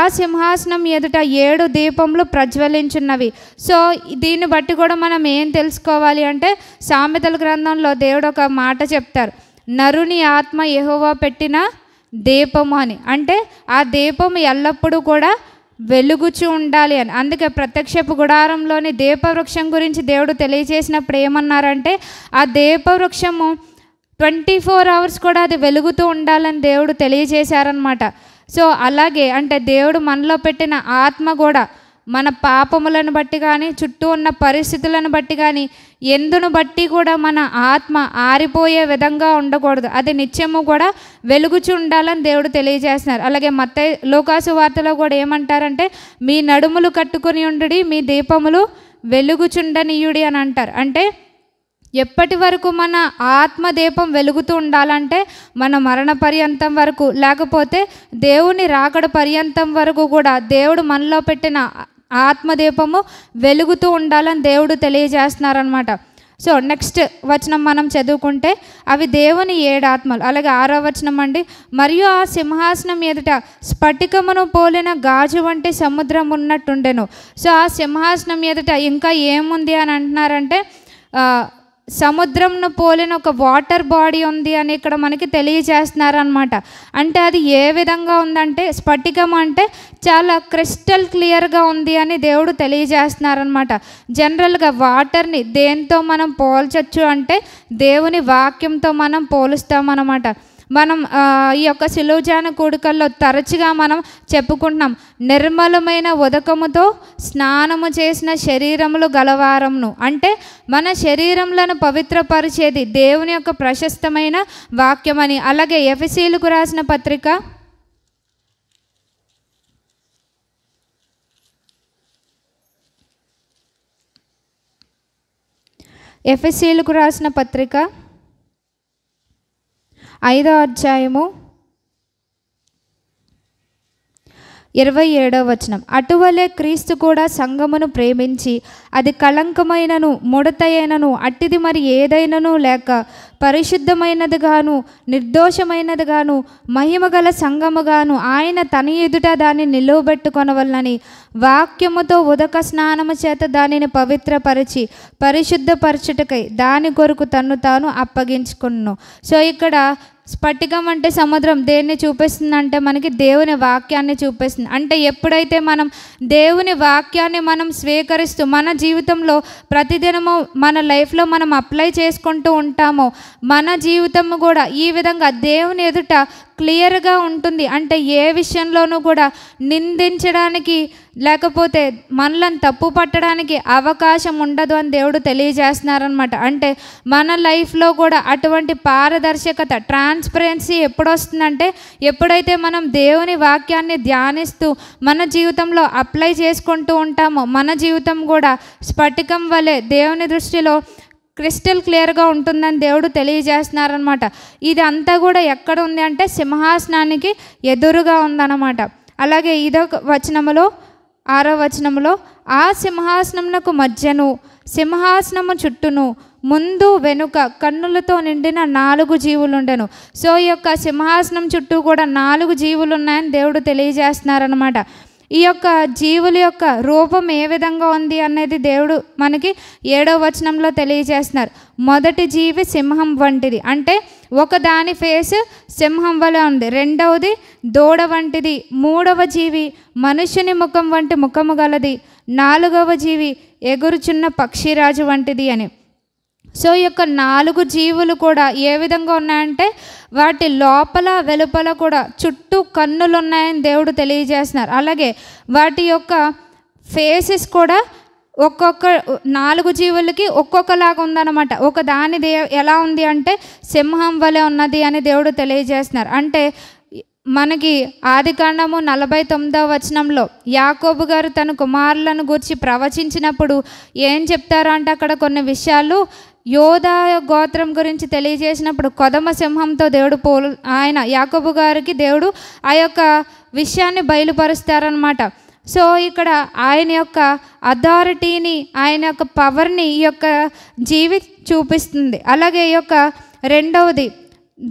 ఆ సింహాసనం ఎదుట ఏడు దీపములు ప్రజ్వలించున్నవి సో దీన్ని బట్టి కూడా మనం ఏం తెలుసుకోవాలి అంటే సామెతల గ్రంథంలో దేవుడు ఒక మాట చెప్తారు నరుని ఆత్మ ఎహోవా పెట్టిన దీపము అని అంటే ఆ దీపం ఎల్లప్పుడూ కూడా వెలుగుచు ఉండాలి అని అందుకే ప్రత్యక్షపు గుడారంలోని దీపవృక్షం గురించి దేవుడు తెలియజేసినప్పుడు ఏమన్నారంటే ఆ దీపవృక్షము ట్వంటీ ఫోర్ అవర్స్ కూడా అది వెలుగుతూ ఉండాలని దేవుడు తెలియజేశారనమాట సో అలాగే అంటే దేవుడు మనలో పెట్టిన ఆత్మ కూడా మన పాపములను బట్టి కానీ చుట్టూ ఉన్న పరిస్థితులను బట్టి కానీ ఎందును బట్టి కూడా మన ఆత్మ ఆరిపోయే విధంగా ఉండకూడదు అది నిత్యము కూడా వెలుగుచు ఉండాలని దేవుడు తెలియజేస్తున్నారు అలాగే మత్త లోకాసు వార్తలో కూడా ఏమంటారంటే మీ నడుములు కట్టుకుని ఉండడి మీ దీపములు వెలుగుచుండనీయుడి అని అంటారు అంటే ఎప్పటి వరకు మన ఆత్మదీపం వెలుగుతూ ఉండాలంటే మన మరణ పర్యంతం వరకు లేకపోతే దేవుని రాకడ పర్యంతం వరకు కూడా దేవుడు మనలో పెట్టిన ఆత్మదీపము వెలుగుతూ ఉండాలని దేవుడు తెలియజేస్తున్నారనమాట సో నెక్స్ట్ వచనం మనం చదువుకుంటే అవి దేవుని ఏడాత్మలు అలాగే ఆరో వచనం అండి మరియు ఆ సింహాసనం ఎదుట స్ఫటికమును పోలిన గాజు వంటి సముద్రం ఉన్నట్టుండెను సో ఆ సింహాసనం ఎదుట ఇంకా ఏముంది అని అంటున్నారంటే సముద్రంను పోలిన ఒక వాటర్ బాడీ ఉంది అని ఇక్కడ మనకి తెలియజేస్తున్నారనమాట అంటే అది ఏ విధంగా ఉందంటే స్ఫటికం అంటే చాలా క్రిస్టల్ క్లియర్గా ఉంది అని దేవుడు తెలియజేస్తున్నారనమాట జనరల్గా వాటర్ని దేంతో మనం పోల్చచ్చు అంటే దేవుని వాక్యంతో మనం పోలుస్తామన్నమాట మనం ఈ యొక్క శిలోజాన కూడుకల్లో తరచుగా మనం చెప్పుకుంటున్నాం నిర్మలమైన ఉదకముతో స్నానము చేసిన శరీరములు గలవారమును అంటే మన శరీరములను పవిత్రపరిచేది దేవుని యొక్క ప్రశస్తమైన వాక్యమని అలాగే ఎఫ్సీలకు రాసిన పత్రిక ఎఫ్ఎస్సీలకు రాసిన పత్రిక ఐదో అధ్యాయము ఇరవై ఏడవ వచనం అటువలే క్రీస్తు కూడా సంఘమును ప్రేమించి అది కళంకమైనను ముడతయైనను అట్టిది మరి ఏదైనను లేక పరిశుద్ధమైనదిగాను నిర్దోషమైనదిగాను మహిమగల సంఘముగాను ఆయన తన ఎదుట దాన్ని నిలువబెట్టుకొనవలనని వాక్యముతో ఉదక స్నానము చేత దానిని పవిత్రపరిచి పరిశుద్ధపరచుటకై దాని కొరకు తన్ను తాను అప్పగించుకున్నాను సో ఇక్కడ స్ఫటికం అంటే సముద్రం దేన్ని చూపిస్తుంది అంటే మనకి దేవుని వాక్యాన్ని చూపిస్తుంది అంటే ఎప్పుడైతే మనం దేవుని వాక్యాన్ని మనం స్వీకరిస్తూ మన జీవితంలో ప్రతిదినము మన లైఫ్లో మనం అప్లై చేసుకుంటూ ఉంటామో మన జీవితం కూడా ఈ విధంగా దేవుని ఎదుట క్లియర్గా ఉంటుంది అంటే ఏ విషయంలోనూ కూడా నిందించడానికి లేకపోతే మనలను తప్పు పట్టడానికి అవకాశం ఉండదు అని దేవుడు తెలియజేస్తున్నారనమాట అంటే మన లైఫ్లో కూడా అటువంటి పారదర్శకత ట్రాన్స్పరెన్సీ ఎప్పుడొస్తుందంటే ఎప్పుడైతే మనం దేవుని వాక్యాన్ని ధ్యానిస్తూ మన జీవితంలో అప్లై చేసుకుంటూ ఉంటామో మన జీవితం కూడా స్ఫటికం వలె దేవుని దృష్టిలో క్రిస్టల్ క్లియర్గా ఉంటుందని దేవుడు తెలియజేస్తున్నారనమాట ఇది అంతా కూడా ఎక్కడ ఉంది అంటే సింహాసనానికి ఎదురుగా ఉందన్నమాట అలాగే ఇదొక వచనములో ఆరో వచనంలో ఆ సింహాసనమునకు మధ్యను సింహాసనము చుట్టూను ముందు వెనుక కన్నులతో నిండిన నాలుగు జీవులు ఉండను సో ఈ యొక్క సింహాసనం చుట్టూ కూడా నాలుగు జీవులు ఉన్నాయని దేవుడు తెలియజేస్తున్నారనమాట ఈ యొక్క జీవుల యొక్క రూపం ఏ విధంగా ఉంది అనేది దేవుడు మనకి ఏడో వచనంలో తెలియజేస్తున్నారు మొదటి జీవి సింహం వంటిది అంటే ఒకదాని ఫేస్ సింహం వలె ఉంది రెండవది దూడ వంటిది మూడవ జీవి మనుషుని ముఖం వంటి ముఖము గలది నాలుగవ జీవి ఎగురుచున్న పక్షిరాజు వంటిది అని సో ఈ యొక్క నాలుగు జీవులు కూడా ఏ విధంగా ఉన్నాయంటే వాటి లోపల వెలుపల కూడా చుట్టూ కన్నులు ఉన్నాయని దేవుడు తెలియజేస్తున్నారు అలాగే వాటి యొక్క ఫేసెస్ కూడా ఒక్కొక్క నాలుగు జీవులకి ఒక్కొక్కలాగా ఉందన్నమాట ఒక దాని దే ఎలా ఉంది అంటే సింహం వలె ఉన్నది అని దేవుడు తెలియజేస్తున్నారు అంటే మనకి ఆది కాండము నలభై తొమ్మిదవ వచనంలో యాకోబు గారు తన కుమారులను గురించి ప్రవచించినప్పుడు ఏం చెప్తారంటే అక్కడ కొన్ని విషయాలు యోధా గోత్రం గురించి తెలియజేసినప్పుడు కొదమ సింహంతో దేవుడు పోలు ఆయన యాకబు గారికి దేవుడు ఆ యొక్క విషయాన్ని బయలుపరుస్తారనమాట సో ఇక్కడ ఆయన యొక్క అథారిటీని ఆయన యొక్క పవర్ని ఈ యొక్క జీవి చూపిస్తుంది అలాగే ఈ యొక్క రెండవది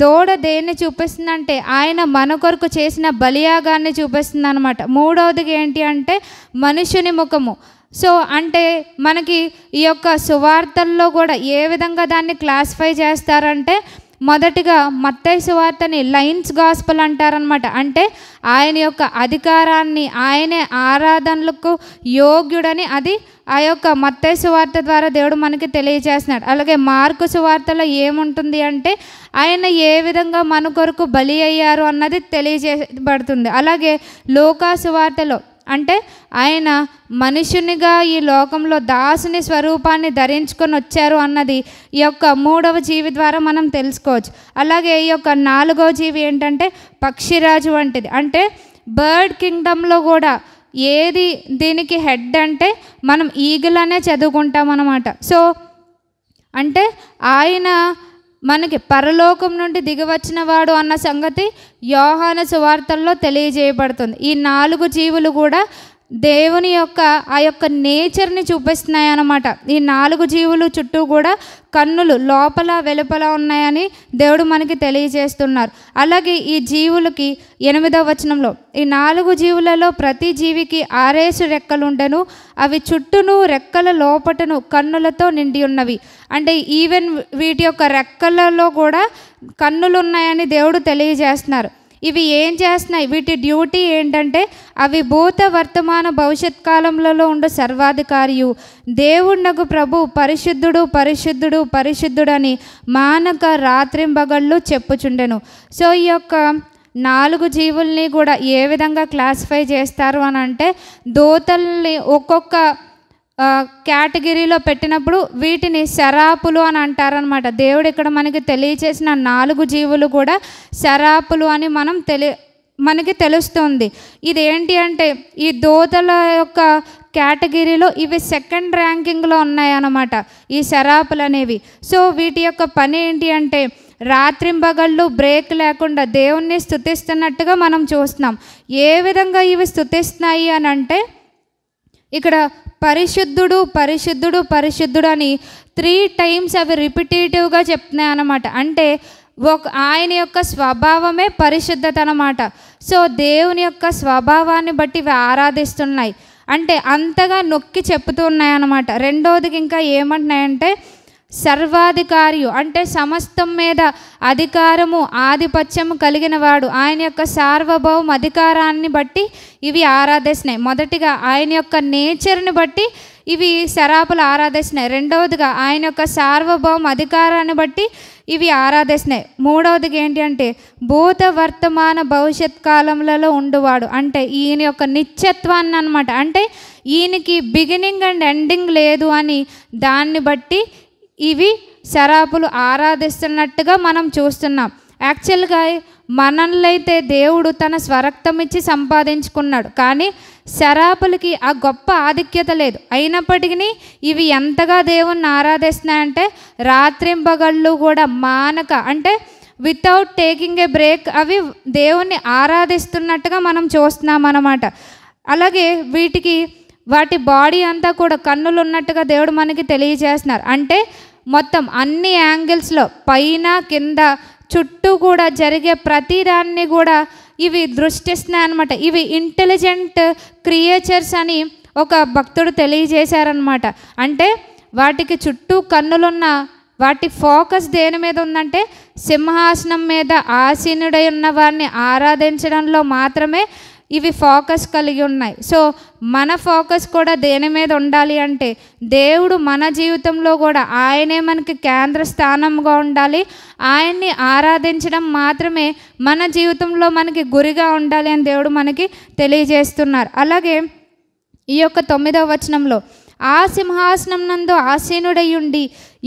దూడ దేన్ని చూపిస్తుందంటే ఆయన మన కొరకు చేసిన బలియాగాన్ని చూపిస్తుంది అనమాట మూడవది ఏంటి అంటే మనుషుని ముఖము సో అంటే మనకి ఈ యొక్క సువార్తల్లో కూడా ఏ విధంగా దాన్ని క్లాసిఫై చేస్తారంటే మొదటిగా మత్తయ్య సువార్తని లైన్స్ గాస్పల్ అంటారనమాట అంటే ఆయన యొక్క అధికారాన్ని ఆయనే ఆరాధనలకు యోగ్యుడని అది ఆ యొక్క మత్తయ్య సువార్త ద్వారా దేవుడు మనకి తెలియజేస్తున్నాడు అలాగే మార్కు సువార్తలో ఏముంటుంది అంటే ఆయన ఏ విధంగా మన కొరకు బలి అయ్యారు అన్నది తెలియజేయబడుతుంది అలాగే లోకా సువార్తలో అంటే ఆయన మనుషునిగా ఈ లోకంలో దాసుని స్వరూపాన్ని ధరించుకొని వచ్చారు అన్నది ఈ యొక్క మూడవ జీవి ద్వారా మనం తెలుసుకోవచ్చు అలాగే ఈ యొక్క నాలుగవ జీవి ఏంటంటే పక్షిరాజు వంటిది అంటే బర్డ్ కింగ్డమ్లో కూడా ఏది దీనికి హెడ్ అంటే మనం ఈగిల్ అనే చదువుకుంటాం అన్నమాట సో అంటే ఆయన మనకి పరలోకం నుండి దిగివచ్చిన వాడు అన్న సంగతి యోహాన సువార్తల్లో తెలియజేయబడుతుంది ఈ నాలుగు జీవులు కూడా దేవుని యొక్క ఆ యొక్క నేచర్ని చూపిస్తున్నాయి అన్నమాట ఈ నాలుగు జీవులు చుట్టూ కూడా కన్నులు లోపల వెలుపల ఉన్నాయని దేవుడు మనకి తెలియజేస్తున్నారు అలాగే ఈ జీవులకి ఎనిమిదవ వచనంలో ఈ నాలుగు జీవులలో ప్రతి జీవికి ఆరేసు ఉండను అవి చుట్టూను రెక్కల లోపటను కన్నులతో నిండి ఉన్నవి అంటే ఈవెన్ వీటి యొక్క రెక్కలలో కూడా కన్నులు ఉన్నాయని దేవుడు తెలియజేస్తున్నారు ఇవి ఏం చేస్తున్నాయి వీటి డ్యూటీ ఏంటంటే అవి భూత వర్తమాన భవిష్యత్ కాలంలో ఉండు సర్వాధికారియు దేవుణ్ణకు ప్రభు పరిశుద్ధుడు పరిశుద్ధుడు పరిశుద్ధుడని మానక రాత్రింబగళ్ళు చెప్పుచుండెను సో ఈ యొక్క నాలుగు జీవుల్ని కూడా ఏ విధంగా క్లాసిఫై చేస్తారు అని అంటే దోతల్ని ఒక్కొక్క కేటగిరీలో పెట్టినప్పుడు వీటిని శరాపులు అని అంటారనమాట దేవుడు ఇక్కడ మనకి తెలియచేసిన నాలుగు జీవులు కూడా శరాపులు అని మనం తెలి మనకి తెలుస్తుంది ఇది ఏంటి అంటే ఈ దోతల యొక్క కేటగిరీలో ఇవి సెకండ్ ర్యాంకింగ్లో ఉన్నాయన్నమాట ఈ శరాపులు అనేవి సో వీటి యొక్క పని ఏంటి అంటే రాత్రింబగళ్ళు బ్రేక్ లేకుండా దేవుణ్ణి స్థుతిస్తున్నట్టుగా మనం చూస్తున్నాం ఏ విధంగా ఇవి స్థుతిస్తున్నాయి అని అంటే ఇక్కడ పరిశుద్ధుడు పరిశుద్ధుడు పరిశుద్ధుడు అని త్రీ టైమ్స్ అవి రిపిటేటివ్గా చెప్తున్నాయి అంటే ఒక ఆయన యొక్క స్వభావమే పరిశుద్ధత అనమాట సో దేవుని యొక్క స్వభావాన్ని బట్టి ఇవి ఆరాధిస్తున్నాయి అంటే అంతగా నొక్కి చెప్తున్నాయి అన్నమాట రెండవదికి ఇంకా ఏమంటున్నాయంటే అంటే సర్వాధికారియు అంటే సమస్తం మీద అధికారము ఆధిపత్యము కలిగిన వాడు ఆయన యొక్క సార్వభౌమ అధికారాన్ని బట్టి ఇవి ఆరాధిస్తున్నాయి మొదటిగా ఆయన యొక్క నేచర్ని బట్టి ఇవి శరాపులు ఆరాధిస్తున్నాయి రెండవదిగా ఆయన యొక్క సార్వభౌమ అధికారాన్ని బట్టి ఇవి ఆరాధిస్తున్నాయి మూడవదిగా ఏంటి అంటే భూత వర్తమాన భవిష్యత్ కాలంలో ఉండువాడు అంటే ఈయన యొక్క నిత్యత్వాన్ని అనమాట అంటే ఈయనకి బిగినింగ్ అండ్ ఎండింగ్ లేదు అని దాన్ని బట్టి ఇవి శరాపులు ఆరాధిస్తున్నట్టుగా మనం చూస్తున్నాం యాక్చువల్గా మనల్నైతే దేవుడు తన స్వరక్తం ఇచ్చి సంపాదించుకున్నాడు కానీ శరాపులకి ఆ గొప్ప ఆధిక్యత లేదు అయినప్పటికీ ఇవి ఎంతగా దేవుణ్ణి ఆరాధిస్తున్నాయంటే రాత్రింపగళ్ళు కూడా మానక అంటే వితౌట్ టేకింగ్ ఏ బ్రేక్ అవి దేవుణ్ణి ఆరాధిస్తున్నట్టుగా మనం చూస్తున్నాం అన్నమాట అలాగే వీటికి వాటి బాడీ అంతా కూడా కన్నులు ఉన్నట్టుగా దేవుడు మనకి తెలియజేస్తున్నారు అంటే మొత్తం అన్ని యాంగిల్స్లో పైన కింద చుట్టూ కూడా జరిగే ప్రతిదాన్ని కూడా ఇవి దృష్టిస్తున్నాయి అనమాట ఇవి ఇంటెలిజెంట్ క్రియేచర్స్ అని ఒక భక్తుడు తెలియజేశారనమాట అంటే వాటికి చుట్టూ కన్నులున్న వాటి ఫోకస్ దేని మీద ఉందంటే సింహాసనం మీద ఆసీనుడై ఉన్న వారిని ఆరాధించడంలో మాత్రమే ఇవి ఫోకస్ కలిగి ఉన్నాయి సో మన ఫోకస్ కూడా దేని మీద ఉండాలి అంటే దేవుడు మన జీవితంలో కూడా ఆయనే మనకి కేంద్ర స్థానంగా ఉండాలి ఆయన్ని ఆరాధించడం మాత్రమే మన జీవితంలో మనకి గురిగా ఉండాలి అని దేవుడు మనకి తెలియజేస్తున్నారు అలాగే ఈ యొక్క తొమ్మిదవ వచనంలో ఆ సింహాసనం నందు ఆసీనుడయుండి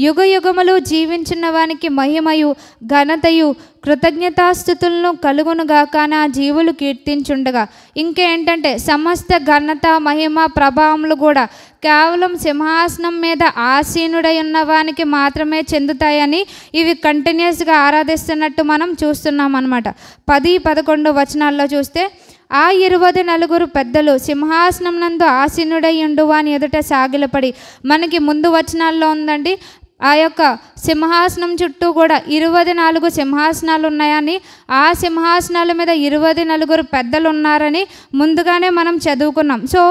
యుగ యుగములు జీవించిన వానికి మహిమయు ఘనతయు కృతజ్ఞతాస్థుతులను కలుగునుగాక నా జీవులు కీర్తించుండగా ఇంకేంటంటే సమస్త ఘనత మహిమ ప్రభావములు కూడా కేవలం సింహాసనం మీద ఆసీనుడై ఉన్న వానికి మాత్రమే చెందుతాయని ఇవి కంటిన్యూస్గా ఆరాధిస్తున్నట్టు మనం చూస్తున్నాం అనమాట పది పదకొండు వచనాల్లో చూస్తే ఆ ఇరువది నలుగురు పెద్దలు సింహాసనం నందు ఆసీనుడై ఉండువాని ఎదుట సాగిలపడి మనకి ముందు వచనాల్లో ఉందండి ఆ యొక్క సింహాసనం చుట్టూ కూడా ఇరవై నాలుగు సింహాసనాలు ఉన్నాయని ఆ సింహాసనాల మీద ఇరవై నలుగురు పెద్దలు ఉన్నారని ముందుగానే మనం చదువుకున్నాం సో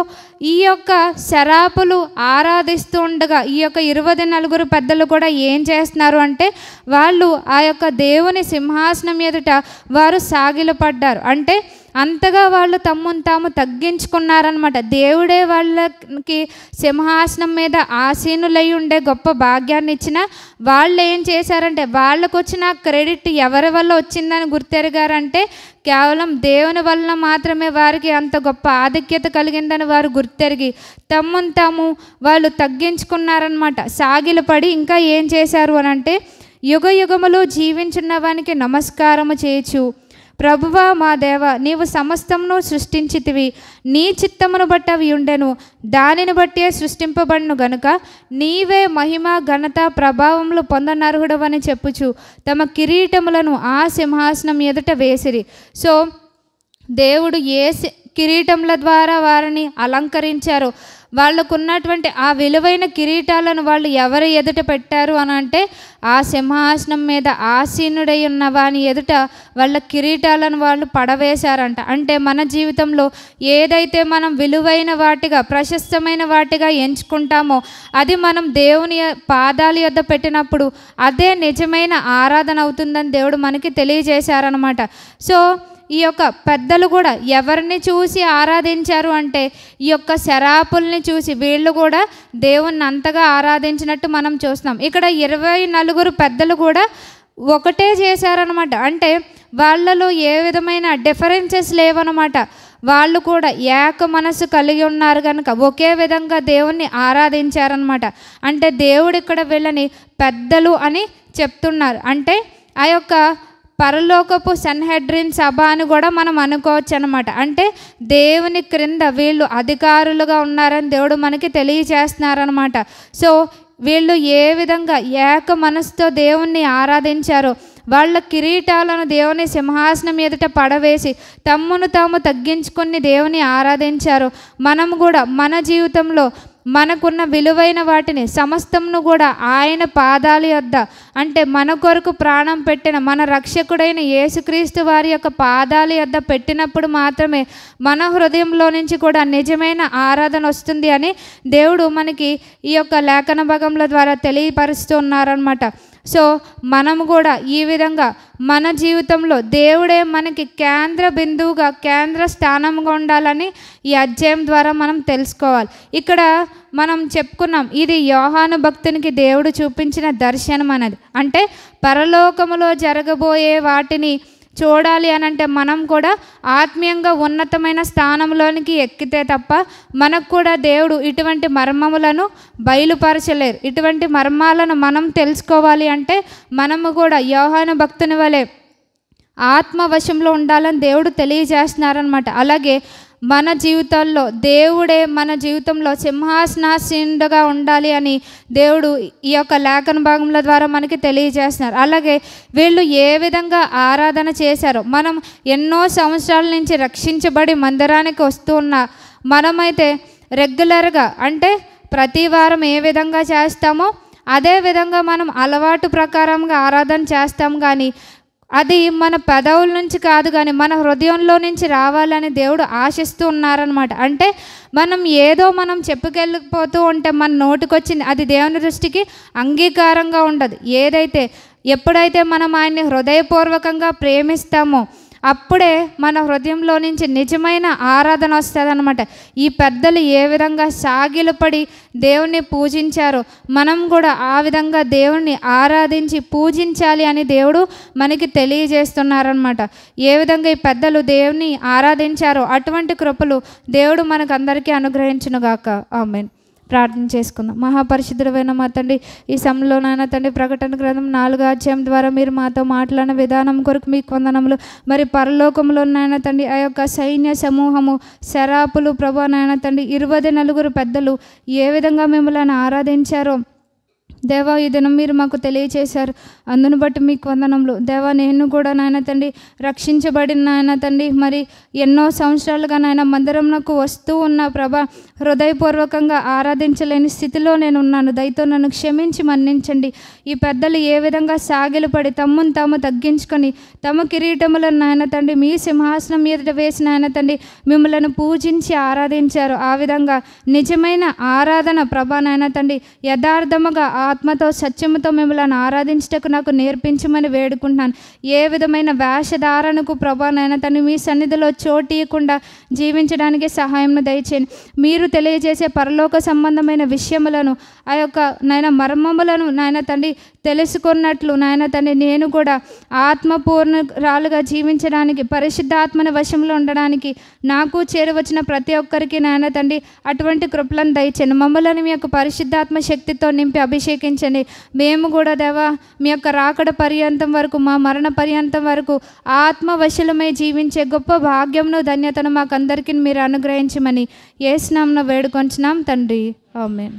ఈ యొక్క శరాపులు ఆరాధిస్తూ ఉండగా ఈ యొక్క ఇరవై నలుగురు పెద్దలు కూడా ఏం చేస్తున్నారు అంటే వాళ్ళు ఆ యొక్క దేవుని సింహాసనం ఎదుట వారు సాగిలపడ్డారు అంటే అంతగా వాళ్ళు తమ్మును తాము తగ్గించుకున్నారనమాట దేవుడే వాళ్ళకి సింహాసనం మీద ఆసీనులై ఉండే గొప్ప భాగ్యాన్ని ఇచ్చిన వాళ్ళు ఏం చేశారంటే వాళ్ళకు వచ్చిన క్రెడిట్ ఎవరి వల్ల వచ్చిందని గుర్తెరిగారంటే కేవలం దేవుని వలన మాత్రమే వారికి అంత గొప్ప ఆధిక్యత కలిగిందని వారు గుర్తెరిగి తమ్మును తాము వాళ్ళు తగ్గించుకున్నారనమాట సాగిలపడి ఇంకా ఏం చేశారు అని అంటే యుగ యుగములు జీవించున్నవానికి నమస్కారము చేయచు ప్రభువా మా దేవ నీవు సమస్తమును సృష్టించితివి నీ చిత్తమును బట్టి అవి ఉండెను దానిని బట్టే సృష్టింపబడును గనుక నీవే మహిమ ఘనత ప్రభావములు పొందనర్హుడవని చెప్పుచు తమ కిరీటములను ఆ సింహాసనం ఎదుట వేసిరి సో దేవుడు ఏ కిరీటముల ద్వారా వారిని అలంకరించారు వాళ్ళకున్నటువంటి ఆ విలువైన కిరీటాలను వాళ్ళు ఎవరు ఎదుట పెట్టారు అని అంటే ఆ సింహాసనం మీద ఆసీనుడై ఉన్న వాని ఎదుట వాళ్ళ కిరీటాలను వాళ్ళు పడవేశారంట అంటే మన జీవితంలో ఏదైతే మనం విలువైన వాటిగా ప్రశస్తమైన వాటిగా ఎంచుకుంటామో అది మనం దేవుని పాదాల యొద్ద పెట్టినప్పుడు అదే నిజమైన ఆరాధన అవుతుందని దేవుడు మనకి తెలియజేశారనమాట సో ఈ యొక్క పెద్దలు కూడా ఎవరిని చూసి ఆరాధించారు అంటే ఈ యొక్క శరాపుల్ని చూసి వీళ్ళు కూడా దేవుణ్ణి అంతగా ఆరాధించినట్టు మనం చూస్తున్నాం ఇక్కడ ఇరవై నలుగురు పెద్దలు కూడా ఒకటే చేశారనమాట అంటే వాళ్ళలో ఏ విధమైన డిఫరెన్సెస్ లేవనమాట వాళ్ళు కూడా ఏక మనసు కలిగి ఉన్నారు కనుక ఒకే విధంగా దేవుణ్ణి ఆరాధించారనమాట అంటే దేవుడు ఇక్కడ వీళ్ళని పెద్దలు అని చెప్తున్నారు అంటే ఆ యొక్క పరలోకపు సన్హెడ్రిన్ సభ అని కూడా మనం అనుకోవచ్చు అనమాట అంటే దేవుని క్రింద వీళ్ళు అధికారులుగా ఉన్నారని దేవుడు మనకి తెలియచేస్తున్నారనమాట సో వీళ్ళు ఏ విధంగా ఏక మనసుతో దేవుణ్ణి ఆరాధించారో వాళ్ళ కిరీటాలను దేవుని సింహాసనం ఎదుట పడవేసి తమ్మును తాము తగ్గించుకుని దేవుని ఆరాధించారు మనం కూడా మన జీవితంలో మనకున్న విలువైన వాటిని సమస్తంను కూడా ఆయన పాదాల యొద్ద అంటే మన కొరకు ప్రాణం పెట్టిన మన రక్షకుడైన యేసుక్రీస్తు వారి యొక్క పాదాల యొద్ద పెట్టినప్పుడు మాత్రమే మన హృదయంలో నుంచి కూడా నిజమైన ఆరాధన వస్తుంది అని దేవుడు మనకి ఈ యొక్క లేఖన భాగంలో ద్వారా తెలియపరుస్తూ ఉన్నారనమాట సో మనం కూడా ఈ విధంగా మన జీవితంలో దేవుడే మనకి కేంద్ర బిందువుగా కేంద్ర స్థానంగా ఉండాలని ఈ అధ్యాయం ద్వారా మనం తెలుసుకోవాలి ఇక్కడ మనం చెప్పుకున్నాం ఇది యోహాను భక్తునికి దేవుడు చూపించిన దర్శనం అన్నది అంటే పరలోకములో జరగబోయే వాటిని చూడాలి అని అంటే మనం కూడా ఆత్మీయంగా ఉన్నతమైన స్థానంలోనికి ఎక్కితే తప్ప మనకు కూడా దేవుడు ఇటువంటి మర్మములను బయలుపరచలేరు ఇటువంటి మర్మాలను మనం తెలుసుకోవాలి అంటే మనము కూడా యోహాను భక్తుని వలె ఆత్మవశంలో ఉండాలని దేవుడు తెలియజేస్తున్నారనమాట అలాగే మన జీవితాల్లో దేవుడే మన జీవితంలో సింహాసనాసీనుడుగా ఉండాలి అని దేవుడు ఈ యొక్క లేఖన భాగముల ద్వారా మనకి తెలియజేస్తున్నారు అలాగే వీళ్ళు ఏ విధంగా ఆరాధన చేశారో మనం ఎన్నో సంవత్సరాల నుంచి రక్షించబడి మందిరానికి వస్తున్నా మనమైతే రెగ్యులర్గా అంటే ప్రతి వారం ఏ విధంగా చేస్తామో అదే విధంగా మనం అలవాటు ప్రకారంగా ఆరాధన చేస్తాం కానీ అది మన పెదవుల నుంచి కాదు కానీ మన హృదయంలో నుంచి రావాలని దేవుడు ఆశిస్తూ ఉన్నారనమాట అంటే మనం ఏదో మనం చెప్పుకెళ్ళిపోతూ ఉంటే మన నోటికొచ్చింది అది దేవుని దృష్టికి అంగీకారంగా ఉండదు ఏదైతే ఎప్పుడైతే మనం ఆయన్ని హృదయపూర్వకంగా ప్రేమిస్తామో అప్పుడే మన హృదయంలో నుంచి నిజమైన ఆరాధన వస్తుందన్నమాట ఈ పెద్దలు ఏ విధంగా సాగిలపడి దేవుణ్ణి పూజించారో మనం కూడా ఆ విధంగా దేవుణ్ణి ఆరాధించి పూజించాలి అని దేవుడు మనకి తెలియజేస్తున్నారనమాట ఏ విధంగా ఈ పెద్దలు దేవుని ఆరాధించారో అటువంటి కృపలు దేవుడు మనకు అందరికీ అనుగ్రహించునుగాక ఆమెను ప్రార్థన చేసుకుందాం మహాపరిశుద్ధుడమైన మా తండ్రి ఈ సమయంలో నాయన తండ్రి ప్రకటన గ్రంథం నాలుగు అధ్యాయం ద్వారా మీరు మాతో మాట్లాడిన విధానం కొరకు మీకు వందనములు మరి పరలోకంలో నాయన తండ్రి ఆ యొక్క సైన్య సమూహము శరాపులు ప్రభా నాయన తండ్రి ఇరవై నలుగురు పెద్దలు ఏ విధంగా మిమ్మల్ని ఆరాధించారో దేవా ఈ దినం మీరు మాకు తెలియచేశారు అందును బట్టి మీకు వందనంలో దేవా నేను కూడా నాయన తండ్రి రక్షించబడిన నాయన తండ్రి మరి ఎన్నో సంవత్సరాలుగా నాయన మందిరం నాకు వస్తూ ఉన్న ప్రభ హృదయపూర్వకంగా ఆరాధించలేని స్థితిలో నేను ఉన్నాను దయతో నన్ను క్షమించి మన్నించండి ఈ పెద్దలు ఏ విధంగా సాగిలు పడి తమ్మును తాము తగ్గించుకొని తమ కిరీటములను నాయన తండ్రి మీ సింహాసనం మీద వేసిన నాయన తండ్రి మిమ్మలను పూజించి ఆరాధించారు ఆ విధంగా నిజమైన ఆరాధన ప్రభా నాయన తండ్రి యథార్థముగా ఆ ఆత్మతో సత్యముతో మిమ్మల్ని ఆరాధించటకు నాకు నేర్పించమని వేడుకుంటున్నాను ఏ విధమైన వేషధారణకు ప్రభానైనా తను మీ సన్నిధిలో చోటీయకుండా జీవించడానికి సహాయంను దయచేయండి మీరు తెలియజేసే పరలోక సంబంధమైన విషయములను ఆ యొక్క నాయన మర్మములను నాయన తండ్రి తెలుసుకున్నట్లు నాయన తండ్రి నేను కూడా ఆత్మపూర్ణరాలుగా జీవించడానికి పరిశుద్ధాత్మని వశంలో ఉండడానికి నాకు చేరువచ్చిన ప్రతి ఒక్కరికి నాయన తండ్రి అటువంటి కృపలను దయచండి మమ్మలను మీ యొక్క పరిశుద్ధాత్మ శక్తితో నింపి అభిషేకించండి మేము కూడా దేవా మీ యొక్క రాకడ పర్యంతం వరకు మా మరణ పర్యంతం వరకు ఆత్మవశలమై జీవించే గొప్ప భాగ్యంను ధన్యతను మాకందరికీ మీరు అనుగ్రహించమని ఏసునాంన వేడుకొంచున్నాం తండ్రి ఆమె